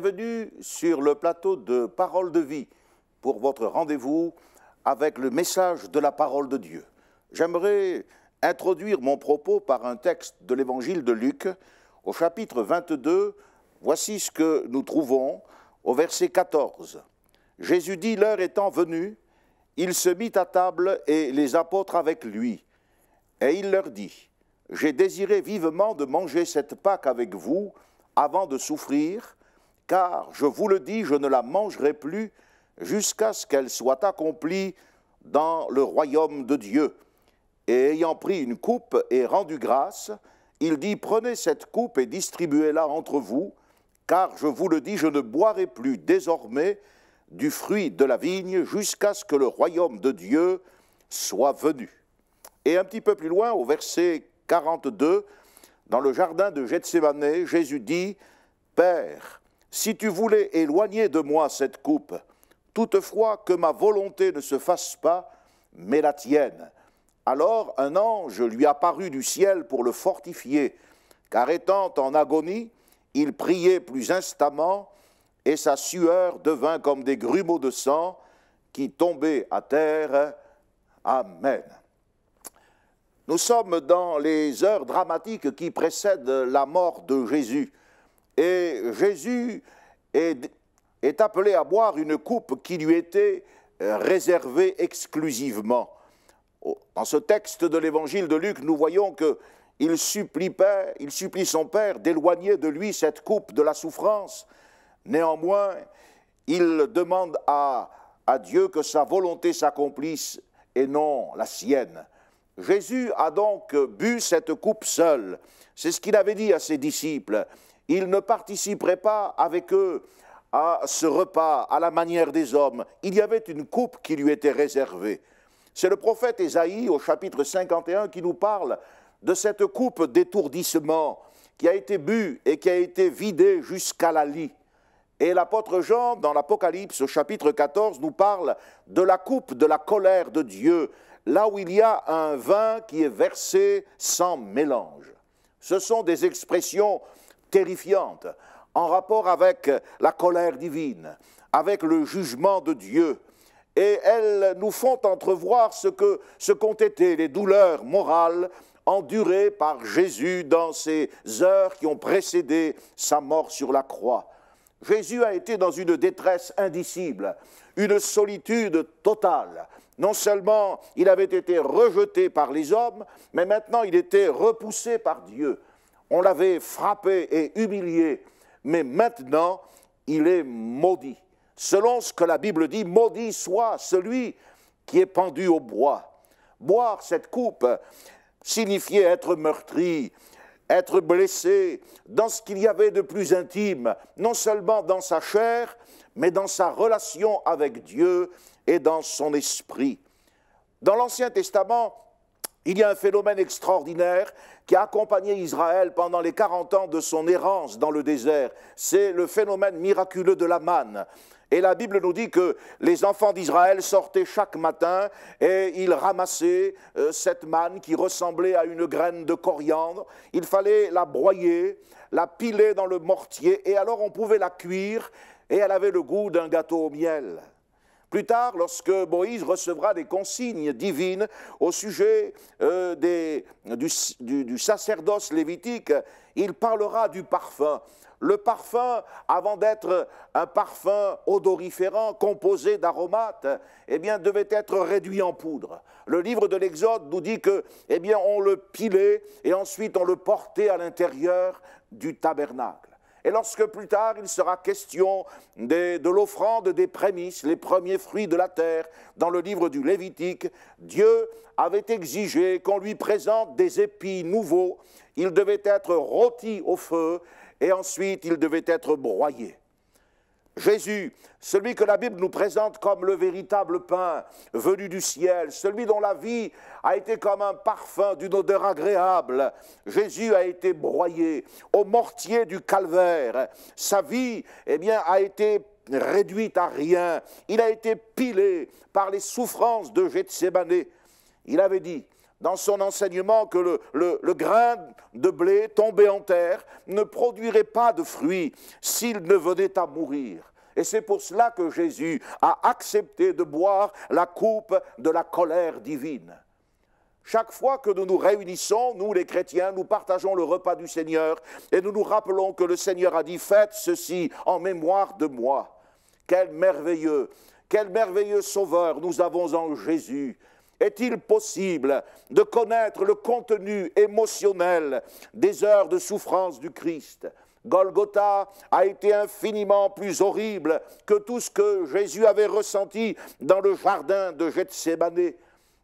Bienvenue sur le plateau de Parole de vie pour votre rendez-vous avec le message de la parole de Dieu. J'aimerais introduire mon propos par un texte de l'évangile de Luc au chapitre 22. Voici ce que nous trouvons au verset 14. Jésus dit, l'heure étant venue, il se mit à table et les apôtres avec lui. Et il leur dit, J'ai désiré vivement de manger cette Pâque avec vous avant de souffrir, car je vous le dis, je ne la mangerai plus jusqu'à ce qu'elle soit accomplie dans le royaume de Dieu. Et ayant pris une coupe et rendu grâce, il dit, prenez cette coupe et distribuez-la entre vous, car je vous le dis, je ne boirai plus désormais du fruit de la vigne jusqu'à ce que le royaume de Dieu soit venu. Et un petit peu plus loin, au verset 42, dans le jardin de Gethsemane, Jésus dit, Père, si tu voulais éloigner de moi cette coupe, toutefois que ma volonté ne se fasse pas, mais la tienne. Alors un ange lui apparut du ciel pour le fortifier, car étant en agonie, il priait plus instamment, et sa sueur devint comme des grumeaux de sang qui tombaient à terre. Amen. Nous sommes dans les heures dramatiques qui précèdent la mort de Jésus. Et Jésus est, appelé à boire une coupe qui lui était euh, réservée exclusivement. Dans ce texte de l'évangile de Luc, nous voyons que il supplie, il supplie son Père d'éloigner de lui cette coupe de la souffrance. Néanmoins, il demande à, à Dieu que sa volonté s'accomplisse et non la sienne. Jésus a donc bu cette coupe seul. C'est ce qu'il avait dit à ses disciples. Il ne participerait pas avec eux à ce repas à la manière des hommes. Il y avait une coupe qui lui était réservée. C'est le prophète Ésaïe au chapitre 51 qui nous parle de cette coupe d'étourdissement qui a été bue et qui a été vidée jusqu'à la lie. Et l'apôtre Jean, dans l'Apocalypse au chapitre 14, nous parle de la coupe de la colère de Dieu, là où il y a un vin qui est versé sans mélange. Ce sont des expressions terrifiante en rapport avec la colère divine, avec le jugement de Dieu. Et elles nous font entrevoir ce que ce qu'ont été les douleurs morales endurées par Jésus dans ces heures qui ont précédé sa mort sur la croix. Jésus a été dans une détresse indicible, une solitude totale. Non seulement il avait été rejeté par les hommes, mais maintenant il était repoussé par Dieu on l'avait frappé et humilié, mais maintenant il est maudit. Selon ce que la Bible dit, maudit soit celui qui est pendu au bois. Boire cette coupe signifiait être meurtri, être blessé dans ce qu'il y avait de plus intime, non seulement dans sa chair, mais dans sa relation avec Dieu et dans son esprit. Dans l'Ancien Testament, il y a un phénomène extraordinaire qui a accompagné Israël pendant les 40 ans de son errance dans le désert. C'est le phénomène miraculeux de la manne. Et la Bible nous dit que les enfants d'Israël sortaient chaque matin et ils ramassaient euh, cette manne qui ressemblait à une graine de coriandre. Il fallait la broyer, la piler dans le mortier et alors on pouvait la cuire et elle avait le goût d'un gâteau au miel. Plus tard, lorsque Moïse recevra des consignes divines au sujet euh, du, sacerdoce lévitique, il parlera du parfum. Le parfum, avant d'être un parfum odoriférant composé d'aromates, eh bien, devait être réduit en poudre. Le livre de l'Exode nous dit que, eh bien, on le pilait et ensuite on le portait à l'intérieur du tabernacle. Et lorsque plus tard il sera question de l'offrande des prémices, les premiers fruits de la terre, dans le livre du Lévitique, Dieu avait exigé qu'on lui présente des épis nouveaux. Ils devaient être rôtis au feu et ensuite ils devaient être broyés. Jésus, celui que la Bible nous présente comme le véritable pain venu du ciel, celui dont la vie a été comme un parfum d'une odeur agréable. Jésus a été broyé au mortier du calvaire. Sa vie, eh bien, a été réduite à rien. Il a été pilé par les souffrances de Gethsemane. Il avait dit, dans son enseignement que le, grain de blé tombé en terre ne produirait pas de fruits s'il ne venait à mourir. Et c'est pour cela que Jésus a accepté de boire la coupe de la colère divine. Chaque fois que nous nous réunissons, nous les chrétiens, nous partageons le repas du Seigneur et nous nous rappelons que le Seigneur a dit, faites ceci en mémoire de moi. Quel merveilleux, quel merveilleux sauveur nous avons en Jésus. Est-il possible de connaître le contenu émotionnel des heures de souffrance du Christ Golgotha a été infiniment plus horrible que tout ce que Jésus avait ressenti dans le jardin de Gethsemane.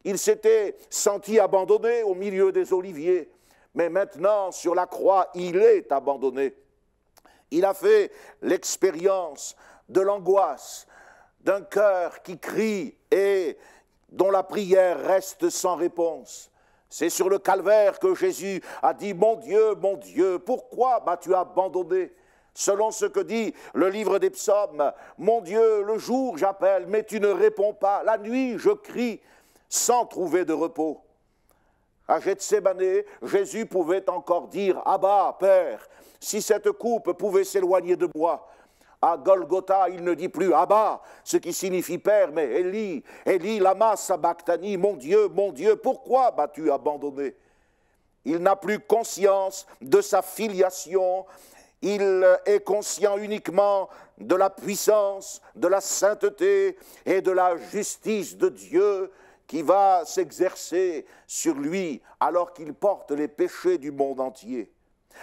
Il s'était senti abandonné au milieu des oliviers, mais maintenant sur la croix, il est abandonné. Il a fait l'expérience de l'angoisse, d'un cœur qui crie et dont la prière reste sans réponse. C'est sur le calvaire que Jésus a dit, Mon Dieu, mon Dieu, pourquoi m'as-tu abandonné Selon ce que dit le livre des psaumes, Mon Dieu, le jour j'appelle, mais tu ne réponds pas, la nuit je crie, sans trouver de repos. À Gethsemane, Jésus pouvait encore dire, Abba, Père, si cette coupe pouvait s'éloigner de moi, à Golgotha, il ne dit plus Abba, ce qui signifie Père, mais Eli, Eli, lama sabachthani, mon Dieu, mon Dieu, pourquoi m'as-tu abandonné Il n'a plus conscience de sa filiation, il est conscient uniquement de la puissance, de la sainteté et de la justice de Dieu qui va s'exercer sur lui alors qu'il porte les péchés du monde entier.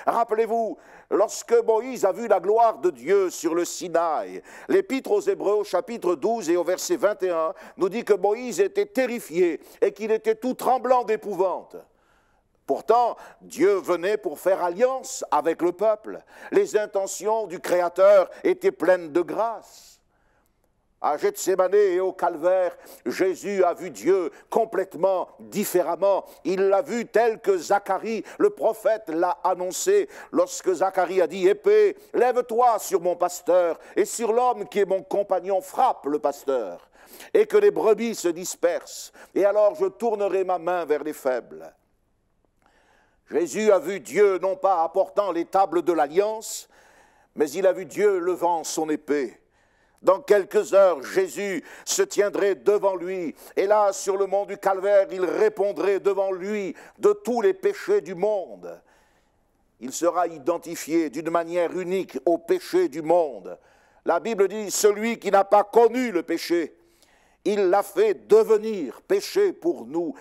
Rappelez-vous, lorsque Moïse a vu la gloire de Dieu sur le Sinaï, l'Épître aux Hébreux au chapitre 12 et au verset 21 nous dit que Moïse était terrifié et qu'il était tout tremblant d'épouvante. Pourtant, Dieu venait pour faire alliance avec le peuple. Les intentions du Créateur étaient pleines de grâce. À Gethsemane et au calvaire, Jésus a vu Dieu complètement différemment. Il l'a vu tel que Zacharie, le prophète, l'a annoncé lorsque Zacharie a dit Épée, lève-toi sur mon pasteur et sur l'homme qui est mon compagnon, frappe le pasteur, et que les brebis se dispersent. Et alors je tournerai ma main vers les faibles. Jésus a vu Dieu non pas apportant les tables de l'alliance, mais il a vu Dieu levant son épée dans quelques heures, Jésus se tiendrait devant lui, et là, sur le mont du Calvaire, il répondrait devant lui de tous les péchés du monde. Il sera identifié d'une manière unique aux péchés du monde. La Bible dit, celui qui n'a pas connu le péché, il l'a fait devenir péché pour nous.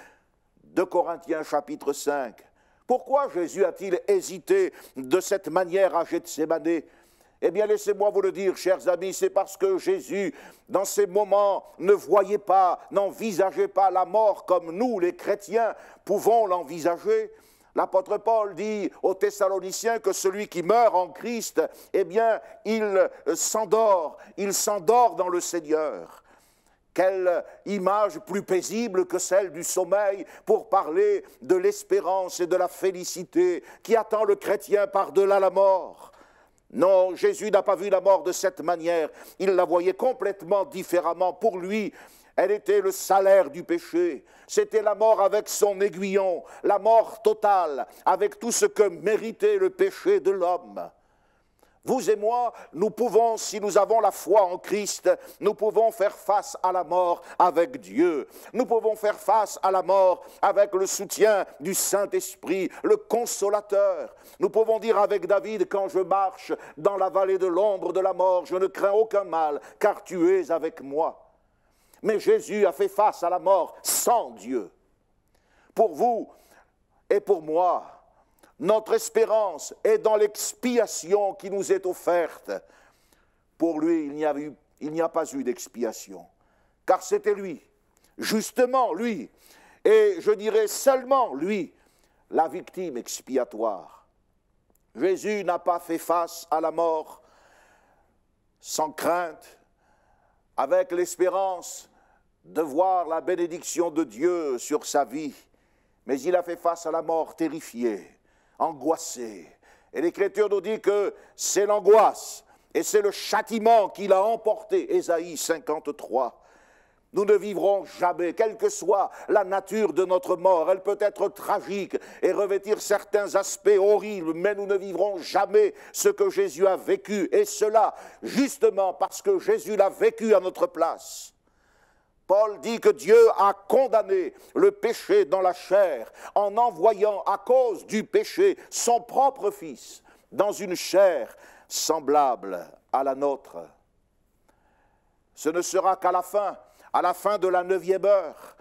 de Corinthiens chapitre 5. Pourquoi Jésus a-t-il hésité de cette manière à Gethsemane eh bien, laissez-moi vous le dire, chers amis, c'est parce que Jésus, dans ces moments, ne voyait pas, n'envisageait pas la mort comme nous, les chrétiens, pouvons l'envisager. L'apôtre Paul dit aux Thessaloniciens que celui qui meurt en Christ, eh bien, il euh, s'endort, il s'endort dans le Seigneur. Quelle image plus paisible que celle du sommeil pour parler de l'espérance et de la félicité qui attend le chrétien par-delà la mort. Non, Jésus n'a pas vu la mort de cette manière. Il la voyait complètement différemment. Pour lui, elle était le salaire du péché. C'était la mort avec son aiguillon, la mort totale, avec tout ce que méritait le péché de l'homme. Vous et moi, nous pouvons, si nous avons la foi en Christ, nous pouvons faire face à la mort avec Dieu. Nous pouvons faire face à la mort avec le soutien du Saint-Esprit, le consolateur. Nous pouvons dire avec David, quand je marche dans la vallée de l'ombre de la mort, je ne crains aucun mal, car tu es avec moi. Mais Jésus a fait face à la mort sans Dieu. Pour vous et pour moi, notre espérance est dans l'expiation qui nous est offerte. Pour lui, il n'y a, a pas eu d'expiation, car c'était lui, justement lui, et je dirais seulement lui, la victime expiatoire. Jésus n'a pas fait face à la mort sans crainte, avec l'espérance de voir la bénédiction de Dieu sur sa vie, mais il a fait face à la mort terrifiée angoissé. Et l'Écriture nous dit que c'est l'angoisse et c'est le châtiment qu'il a emporté. Ésaïe 53. Nous ne vivrons jamais, quelle que soit la nature de notre mort. Elle peut être tragique et revêtir certains aspects horribles, mais nous ne vivrons jamais ce que Jésus a vécu. Et cela, justement parce que Jésus l'a vécu à notre place. Paul dit que Dieu a condamné le péché dans la chair en envoyant à cause du péché son propre Fils dans une chair semblable à la nôtre. Ce ne sera qu'à la fin, à la fin de la neuvième heure,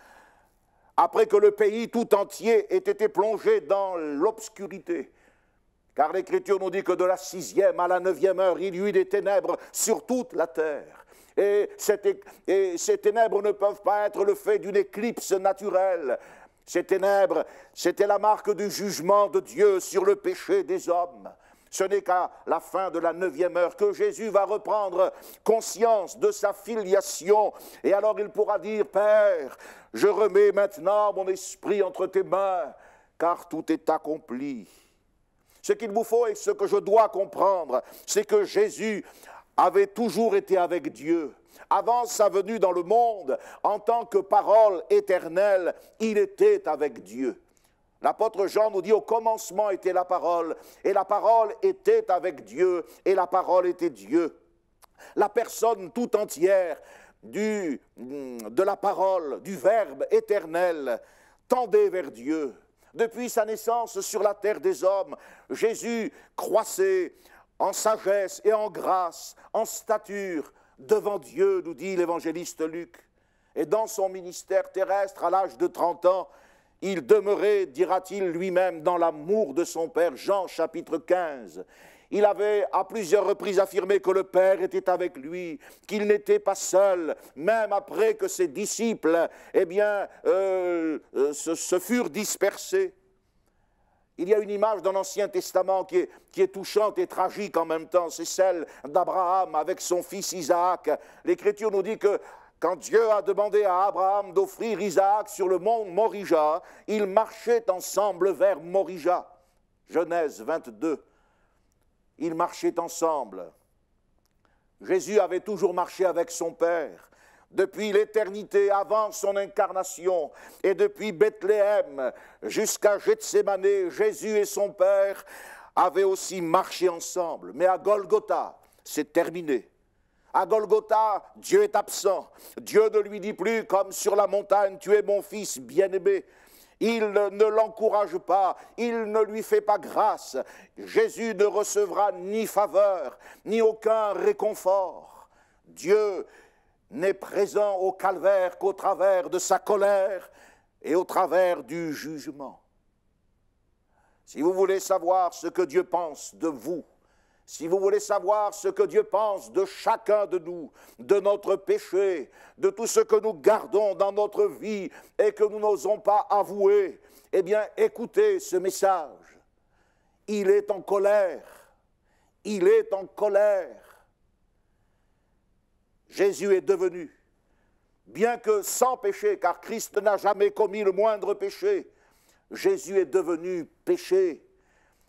après que le pays tout entier ait été plongé dans l'obscurité, car l'Écriture nous dit que de la sixième à la neuvième heure, il y eut des ténèbres sur toute la terre. Et, ces ténèbres ne peuvent pas être le fait d'une éclipse naturelle. Ces ténèbres, c'était la marque du jugement de Dieu sur le péché des hommes. Ce n'est qu'à la fin de la neuvième heure que Jésus va reprendre conscience de sa filiation. Et alors il pourra dire, Père, je remets maintenant mon esprit entre tes mains, car tout est accompli. Ce qu'il vous faut et ce que je dois comprendre, c'est que Jésus avait toujours été avec Dieu. Avant sa venue dans le monde, en tant que parole éternelle, il était avec Dieu. L'apôtre Jean nous dit, au commencement était la parole, et la parole était avec Dieu, et la parole était Dieu. La personne tout entière du, mm, de la parole, du Verbe éternel, tendait vers Dieu. Depuis sa naissance sur la terre des hommes, Jésus croissait, en sagesse et en grâce, en stature, devant Dieu, nous dit l'évangéliste Luc. Et dans son ministère terrestre, à l'âge de 30 ans, il demeurait, dira-t-il lui-même, dans l'amour de son Père. Jean chapitre 15. Il avait à plusieurs reprises affirmé que le Père était avec lui, qu'il n'était pas seul, même après que ses disciples, eh bien, euh, euh, se furent dispersés. Il y a une image dans l'Ancien Testament qui est, touchante et tragique en même temps, c'est celle d'Abraham avec son fils Isaac. L'Écriture nous dit que quand Dieu a demandé à Abraham d'offrir Isaac sur le mont Morija, ils marchaient ensemble vers Morija. Genèse 22. Ils marchaient ensemble. Jésus avait toujours marché avec son Père depuis l'éternité avant son incarnation et depuis Bethléem jusqu'à Gethsemane, Jésus et son Père avaient aussi marché ensemble. Mais à Golgotha, c'est terminé. À Golgotha, Dieu est absent. Dieu ne lui dit plus, comme sur la montagne, tu es mon fils bien-aimé. Il ne l'encourage pas, il ne lui fait pas grâce. Jésus ne recevra ni faveur, ni aucun réconfort. Dieu n'est présent au calvaire qu'au travers de sa colère et au travers du jugement. Si vous voulez savoir ce que Dieu pense de vous, si vous voulez savoir ce que Dieu pense de chacun de nous, de notre péché, de tout ce que nous gardons dans notre vie et que nous n'osons pas avouer, eh bien écoutez ce message. Il est en colère. Il est en colère. Jésus est devenu, bien que sans péché, car Christ n'a jamais commis le moindre péché, Jésus est devenu péché.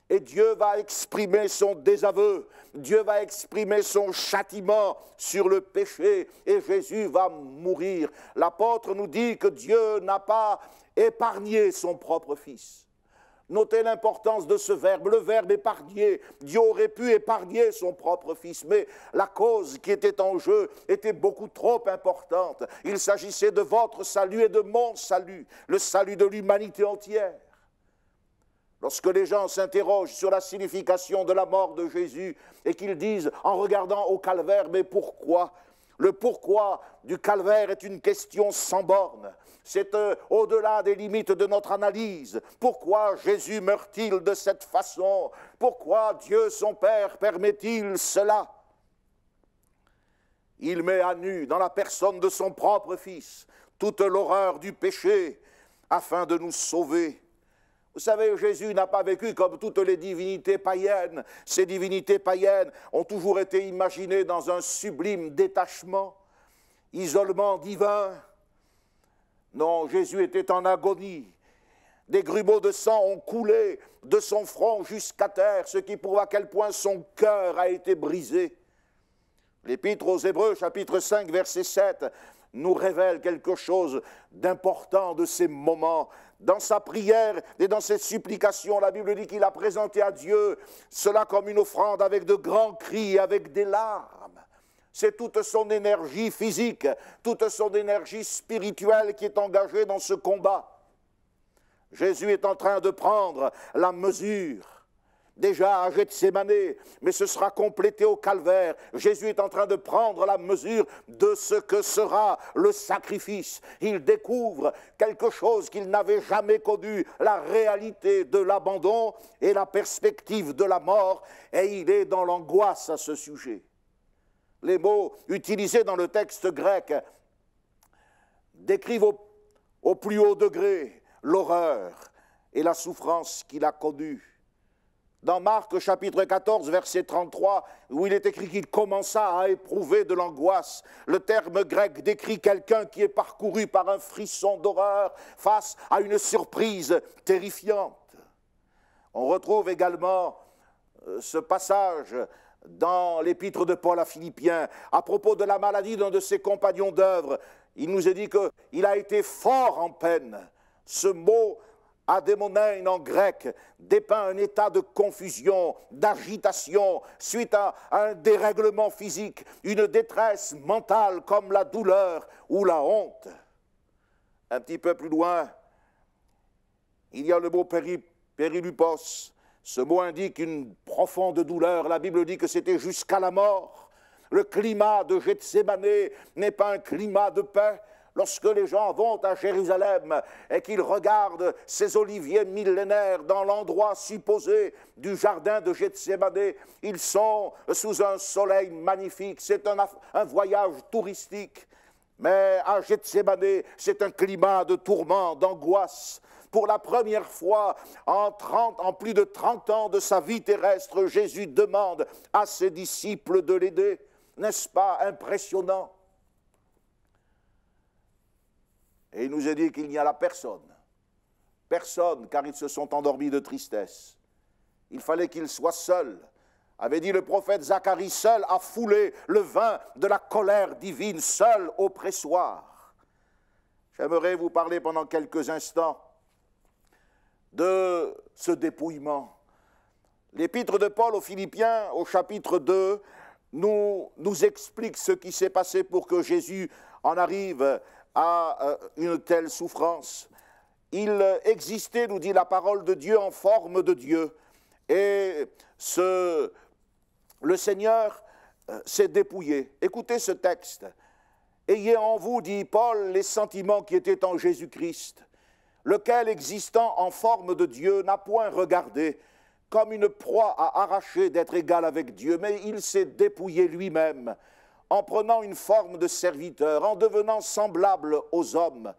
Et Dieu va exprimer son désaveu, Dieu va exprimer son châtiment sur le péché, et Jésus va mourir. L'apôtre nous dit que Dieu n'a pas épargné son propre Fils, Notez l'importance de ce verbe, le verbe épargner. Dieu aurait pu épargner son propre fils, mais la cause qui était en jeu était beaucoup trop importante. Il s'agissait de votre salut et de mon salut, le salut de l'humanité entière. Lorsque les gens s'interrogent sur la signification de la mort de Jésus et qu'ils disent en regardant au calvaire, mais pourquoi le pourquoi du calvaire est une question sans borne. C'est euh, au-delà des limites de notre analyse. Pourquoi Jésus meurt-il de cette façon Pourquoi Dieu son Père permet-il cela Il met à nu dans la personne de son propre Fils toute l'horreur du péché afin de nous sauver. Vous savez, Jésus n'a pas vécu comme toutes les divinités païennes. Ces divinités païennes ont toujours été imaginées dans un sublime détachement, isolement divin. Non, Jésus était en agonie. Des grumeaux de sang ont coulé de son front jusqu'à terre, ce qui prouve à quel point son cœur a été brisé. L'Épître aux Hébreux, chapitre 5, verset 7, nous révèle quelque chose d'important de ces moments. Dans sa prière et dans ses supplications, la Bible dit qu'il a présenté à Dieu cela comme une offrande avec de grands cris, avec des larmes. C'est toute son énergie physique, toute son énergie spirituelle qui est engagée dans ce combat. Jésus est en train de prendre la mesure. Déjà à Gethsemane, mais ce sera complété au calvaire. Jésus est en train de prendre la mesure de ce que sera le sacrifice. Il découvre quelque chose qu'il n'avait jamais connu, la réalité de l'abandon et la perspective de la mort, et il est dans l'angoisse à ce sujet les mots utilisés dans le texte grec décrivent au, plus haut degré l'horreur et la souffrance qu'il a connue. Dans Marc chapitre 14, verset 33, où il est écrit qu'il commença à éprouver de l'angoisse, le terme grec décrit quelqu'un qui est parcouru par un frisson d'horreur face à une surprise terrifiante. On retrouve également euh, ce passage dans l'épître de Paul à Philippiens, à propos de la maladie d'un de ses compagnons d'œuvre, il nous est dit qu'il a été fort en peine. Ce mot adémonène en grec dépeint un état de confusion, d'agitation, suite à un dérèglement physique, une détresse mentale comme la douleur ou la honte. Un petit peu plus loin, il y a le mot périlupos, ce mot indique une profonde douleur. La Bible dit que c'était jusqu'à la mort. Le climat de Gethsemane n'est pas un climat de paix. Lorsque les gens vont à Jérusalem et qu'ils regardent ces oliviers millénaires dans l'endroit supposé du jardin de Gethsemane, ils sont sous un soleil magnifique. C'est un, voyage touristique. Mais à Gethsemane, c'est un climat de tourment, d'angoisse. Pour la première fois en, plus de 30 ans de sa vie terrestre, Jésus demande à ses disciples de l'aider. N'est-ce pas impressionnant Et il nous a dit qu'il n'y a la personne. Personne, car ils se sont endormis de tristesse. Il fallait qu'ils soient seuls avait dit le prophète Zacharie, seul a foulé le vin de la colère divine, seul au pressoir. J'aimerais vous parler pendant quelques instants de ce dépouillement. L'épître de Paul aux Philippiens, au chapitre 2, nous, nous explique ce qui s'est passé pour que Jésus en arrive à euh, une telle souffrance. Il existait, nous dit la parole de Dieu, en forme de Dieu. Et ce, le Seigneur euh, s'est dépouillé. Écoutez ce texte. Ayez en vous, dit Paul, les sentiments qui étaient en Jésus-Christ, lequel, existant en forme de Dieu, n'a point regardé comme une proie à arracher d'être égal avec Dieu, mais il s'est dépouillé lui-même en prenant une forme de serviteur, en devenant semblable aux hommes.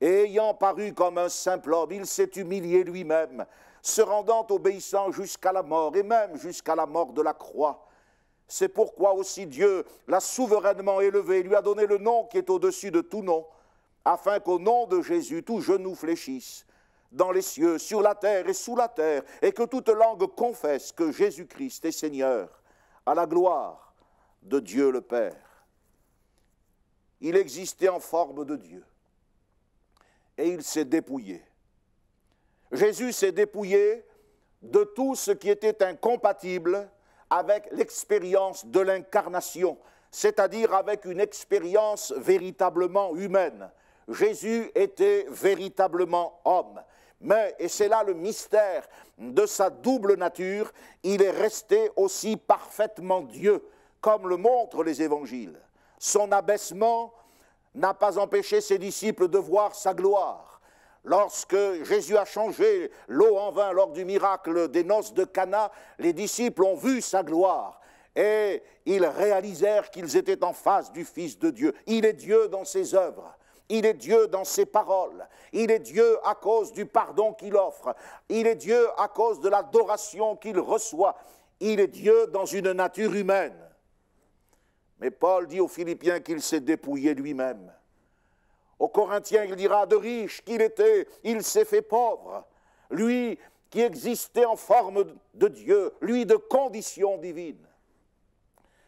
Et ayant paru comme un simple homme, il s'est humilié lui-même, se rendant obéissant jusqu'à la mort, et même jusqu'à la mort de la croix. C'est pourquoi aussi Dieu l'a souverainement élevé, et lui a donné le nom qui est au-dessus de tout nom, afin qu'au nom de Jésus, tout genou fléchisse dans les cieux, sur la terre et sous la terre, et que toute langue confesse que Jésus-Christ est Seigneur, à la gloire de Dieu le Père. Il existait en forme de Dieu, et il s'est dépouillé. Jésus s'est dépouillé de tout ce qui était incompatible avec l'expérience de l'incarnation, c'est-à-dire avec une expérience véritablement humaine. Jésus était véritablement homme. Mais, et c'est là le mystère de sa double nature, il est resté aussi parfaitement Dieu, comme le montrent les évangiles. Son abaissement n'a pas empêché ses disciples de voir sa gloire. Lorsque Jésus a changé l'eau en vin lors du miracle des noces de Cana, les disciples ont vu sa gloire et ils réalisèrent qu'ils étaient en face du Fils de Dieu. Il est Dieu dans ses œuvres. Il est Dieu dans ses paroles. Il est Dieu à cause du pardon qu'il offre. Il est Dieu à cause de l'adoration qu'il reçoit. Il est Dieu dans une nature humaine. Mais Paul dit aux Philippiens qu'il s'est dépouillé lui-même. Aux Corinthiens, il dira de riche qu'il était, il s'est fait pauvre. Lui qui existait en forme de Dieu, lui de condition divine.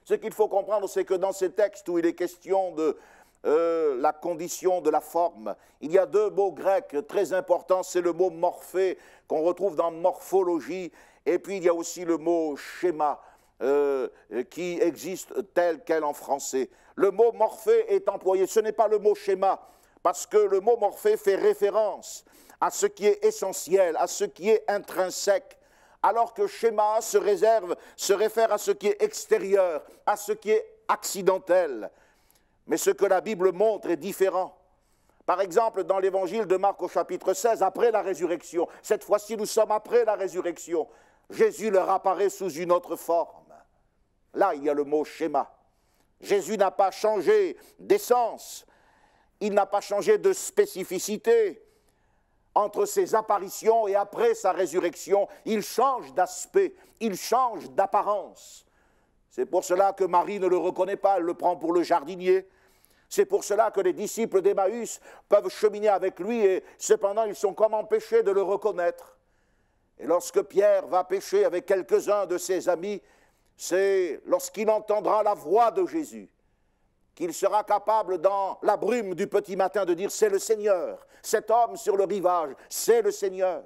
Ce qu'il faut comprendre, c'est que dans ces textes où il est question de euh, la condition de la forme. Il y a deux mots grecs très importants, c'est le mot morphé qu'on retrouve dans morphologie, et puis il y a aussi le mot schéma euh, qui existe tel quel en français. Le mot morphé est employé, ce n'est pas le mot schéma, parce que le mot morphé fait référence à ce qui est essentiel, à ce qui est intrinsèque, alors que schéma se réserve, se réfère à ce qui est extérieur, à ce qui est accidentel. Mais ce que la Bible montre est différent. Par exemple, dans l'évangile de Marc au chapitre 16, après la résurrection, cette fois-ci nous sommes après la résurrection, Jésus leur apparaît sous une autre forme. Là, il y a le mot schéma. Jésus n'a pas changé d'essence, il n'a pas changé de spécificité. Entre ses apparitions et après sa résurrection, il change d'aspect, il change d'apparence. C'est pour cela que Marie ne le reconnaît pas, elle le prend pour le jardinier. C'est pour cela que les disciples d'Emmaüs peuvent cheminer avec lui et cependant ils sont comme empêchés de le reconnaître. Et lorsque Pierre va pêcher avec quelques-uns de ses amis, c'est lorsqu'il entendra la voix de Jésus qu'il sera capable dans la brume du petit matin de dire c'est le Seigneur, cet homme sur le rivage, c'est le Seigneur.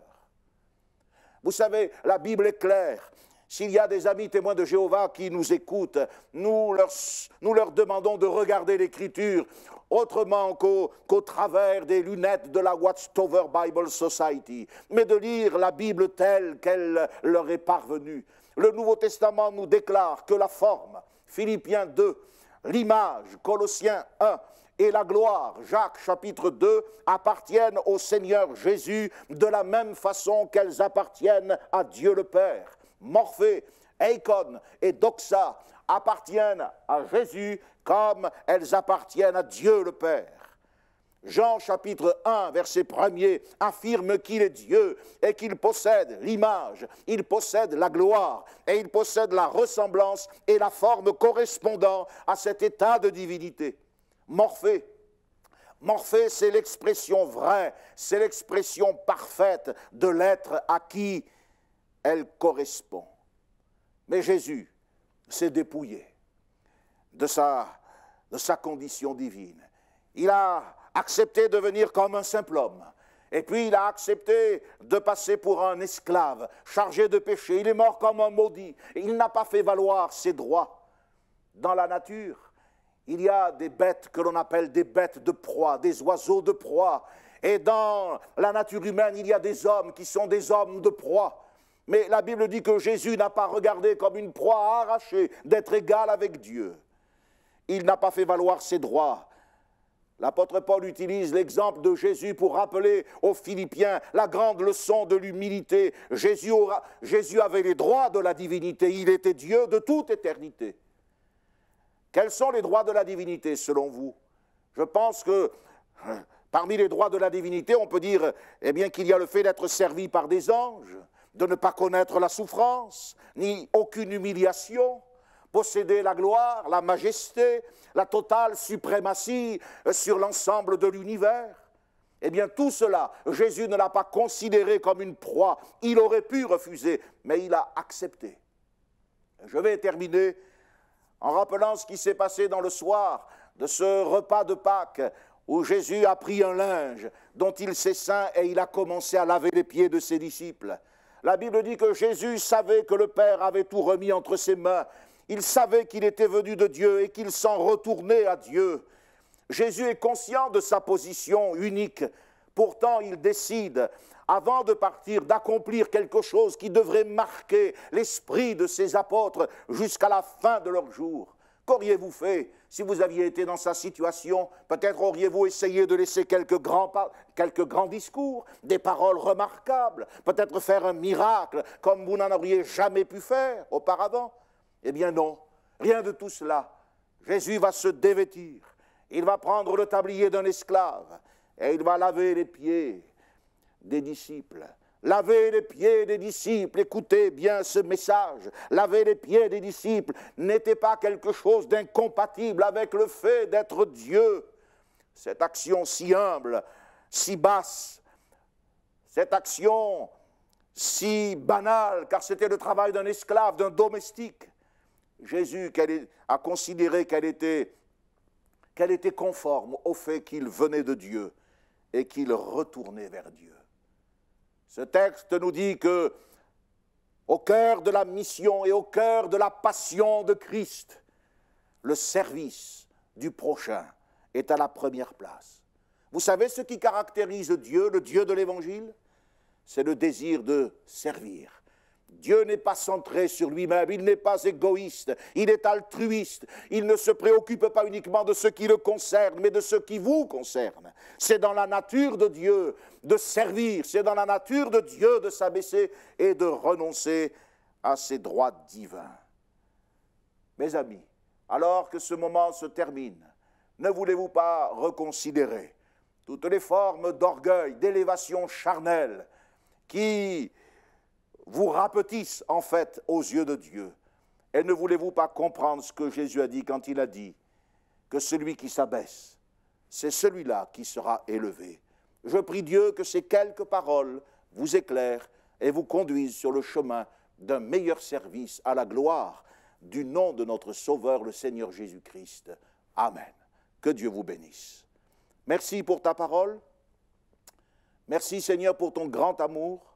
Vous savez, la Bible est claire. S'il y a des amis témoins de Jéhovah qui nous écoutent, nous leur, demandons de regarder l'Écriture autrement qu'au travers des lunettes de la Watchtower Bible Society, mais de lire la Bible telle qu'elle leur est parvenue. Le Nouveau Testament nous déclare que la forme, Philippiens 2, l'image, Colossiens 1, et la gloire, Jacques chapitre 2, appartiennent au Seigneur Jésus de la même façon qu'elles appartiennent à Dieu le Père. Morphée, Eikon et Doxa appartiennent à Jésus comme elles appartiennent à Dieu le Père. Jean chapitre 1, verset 1 affirme qu'il est Dieu et qu'il possède l'image, il possède la gloire et il possède la ressemblance et la forme correspondant à cet état de divinité. Morphée. Morphée, c'est l'expression vraie, c'est l'expression parfaite de l'être acquis elle correspond. Mais Jésus s'est dépouillé de sa, condition divine. Il a accepté de venir comme un simple homme. Et puis il a accepté de passer pour un esclave, chargé de péché. Il est mort comme un maudit. et Il n'a pas fait valoir ses droits. Dans la nature, il y a des bêtes que l'on appelle des bêtes de proie, des oiseaux de proie. Et dans la nature humaine, il y a des hommes qui sont des hommes de proie. Mais la Bible dit que Jésus n'a pas regardé comme une proie à arracher d'être égal avec Dieu. Il n'a pas fait valoir ses droits. L'apôtre Paul utilise l'exemple de Jésus pour rappeler aux Philippiens la grande leçon de l'humilité. Jésus, avait les droits de la divinité, il était Dieu de toute éternité. Quels sont les droits de la divinité selon vous Je pense que hein, parmi les droits de la divinité, on peut dire eh bien qu'il y a le fait d'être servi par des anges, de ne pas connaître la souffrance, ni aucune humiliation, posséder la gloire, la majesté, la totale suprématie euh, sur l'ensemble de l'univers. Eh bien, tout cela, Jésus ne l'a pas considéré comme une proie. Il aurait pu refuser, mais il a accepté. Je vais terminer en rappelant ce qui s'est passé dans le soir de ce repas de Pâques où Jésus a pris un linge dont il s'est saint et il a commencé à laver les pieds de ses disciples. La Bible dit que Jésus savait que le Père avait tout remis entre ses mains. Il savait qu'il était venu de Dieu et qu'il s'en retournait à Dieu. Jésus est conscient de sa position unique. Pourtant, il décide, avant de partir, d'accomplir quelque chose qui devrait marquer l'esprit de ses apôtres jusqu'à la fin de leur jour. Qu'auriez-vous fait si vous aviez été dans sa situation, peut-être auriez-vous essayé de laisser quelques grands, quelques grands discours, des paroles remarquables, peut-être faire un miracle comme vous n'en auriez jamais pu faire auparavant. Eh bien non, rien de tout cela. Jésus va se dévêtir, il va prendre le tablier d'un esclave et il va laver les pieds des disciples. Lavez les pieds des disciples, écoutez bien ce message. Laver les pieds des disciples n'était pas quelque chose d'incompatible avec le fait d'être Dieu. Cette action si humble, si basse, cette action si banale, car c'était le travail d'un esclave, d'un domestique. Jésus a considéré qu'elle était, était conforme au fait qu'il venait de Dieu et qu'il retournait vers Dieu. Ce texte nous dit que, au cœur de la mission et au cœur de la passion de Christ, le service du prochain est à la première place. Vous savez ce qui caractérise Dieu, le Dieu de l'Évangile C'est le désir de servir Dieu n'est pas centré sur lui-même, il n'est pas égoïste, il est altruiste, il ne se préoccupe pas uniquement de ce qui le concerne, mais de ce qui vous concerne. C'est dans la nature de Dieu de servir, c'est dans la nature de Dieu de s'abaisser et de renoncer à ses droits divins. Mes amis, alors que ce moment se termine, ne voulez-vous pas reconsidérer toutes les formes d'orgueil, d'élévation charnelle qui vous rapetissent en fait aux yeux de Dieu. Et ne voulez-vous pas comprendre ce que Jésus a dit quand il a dit que celui qui s'abaisse, c'est celui-là qui sera élevé. Je prie Dieu que ces quelques paroles vous éclairent et vous conduisent sur le chemin d'un meilleur service à la gloire du nom de notre Sauveur, le Seigneur Jésus-Christ. Amen. Que Dieu vous bénisse. Merci pour ta parole. Merci Seigneur pour ton grand amour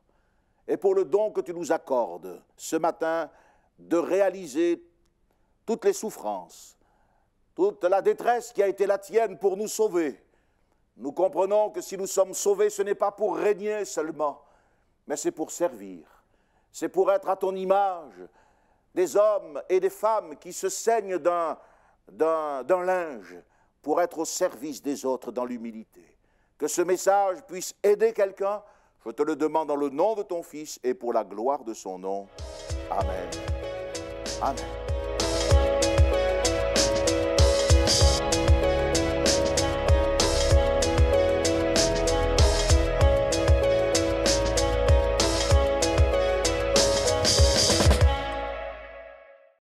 et pour le don que tu nous accordes ce matin de réaliser toutes les souffrances, toute la détresse qui a été la tienne pour nous sauver. Nous comprenons que si nous sommes sauvés, ce n'est pas pour régner seulement, mais c'est pour servir. C'est pour être à ton image des hommes et des femmes qui se saignent d'un linge pour être au service des autres dans l'humilité. Que ce message puisse aider quelqu'un je te le demande dans le nom de ton Fils et pour la gloire de son nom. Amen. Amen.